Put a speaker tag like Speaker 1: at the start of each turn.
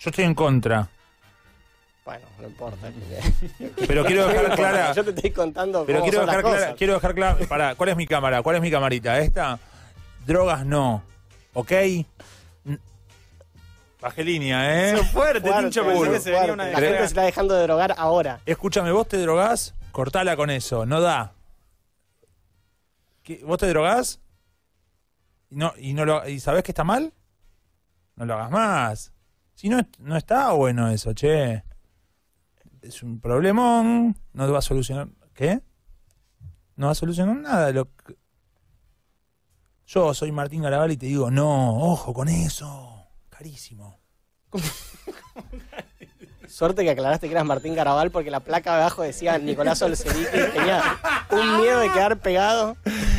Speaker 1: Yo estoy en contra. Bueno, no importa. Pero quiero dejar clara. Yo te estoy contando. Pero quiero dejar clara. Quiero dejar clara. Pará, ¿cuál es mi cámara? ¿Cuál es mi camarita? ¿Esta? Drogas no. ¿Ok? Baje línea, ¿eh? Son fuerte, Tincho, pensé La gente se está
Speaker 2: dejando de drogar ahora.
Speaker 1: Escúchame, vos te drogás, cortala con eso, no da. ¿Vos te drogás? No, y, no lo, ¿Y sabés que está mal? No lo hagas más. Si no, no está bueno eso, che. Es un problemón, no te va a solucionar. ¿Qué? No va a solucionar nada. Lo Yo soy Martín Garabal y te digo, no, ojo con eso. Carísimo.
Speaker 3: Suerte que aclaraste que eras Martín Garabal porque la placa de abajo decía Nicolás Olcerique y tenía un miedo de quedar pegado.